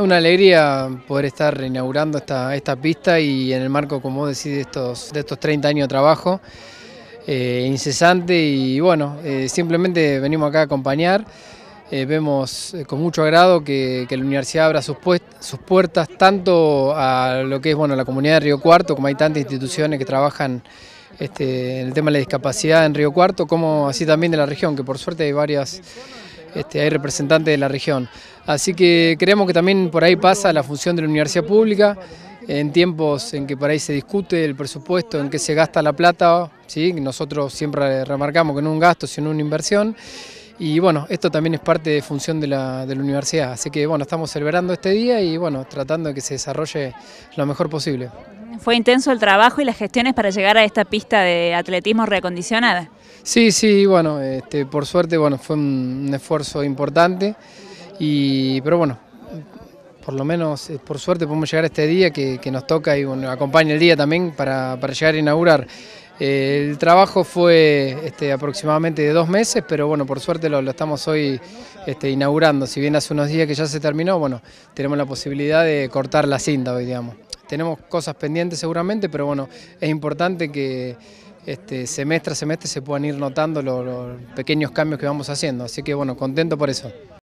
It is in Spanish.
Una alegría poder estar inaugurando esta, pista y en el marco, como decís, de estos, de estos 30 años de trabajo eh, incesante y bueno, eh, simplemente venimos acá a acompañar. Eh, vemos con mucho agrado que, la universidad abra sus, puertas tanto a lo que es bueno, la comunidad de Río Cuarto, como hay tantas instituciones que trabajan este, en el tema de la discapacidad en Río Cuarto, como así también de la región, que por suerte hay varias este, hay representantes de la región. Así que creemos que también por ahí pasa la función de la universidad pública, en tiempos en que por ahí se discute el presupuesto, en que se gasta la plata, ¿sí? nosotros siempre remarcamos que no un gasto, sino una inversión, y bueno, esto también es parte de función de la, de la universidad, así que bueno, estamos celebrando este día y bueno, tratando de que se desarrolle lo mejor posible. ¿Fue intenso el trabajo y las gestiones para llegar a esta pista de atletismo reacondicionada? Sí, sí, bueno, este, por suerte bueno, fue un, esfuerzo importante, y, pero bueno, por lo menos, eh, por suerte podemos llegar a este día que, nos toca y acompaña el día también para, llegar a inaugurar. Eh, el trabajo fue este, aproximadamente de dos meses, pero bueno, por suerte lo, estamos hoy este, inaugurando. Si bien hace unos días que ya se terminó, bueno, tenemos la posibilidad de cortar la cinta hoy, digamos. Tenemos cosas pendientes seguramente, pero bueno, es importante que este, semestre a semestre se puedan ir notando los pequeños cambios que vamos haciendo. Así que bueno, contento por eso.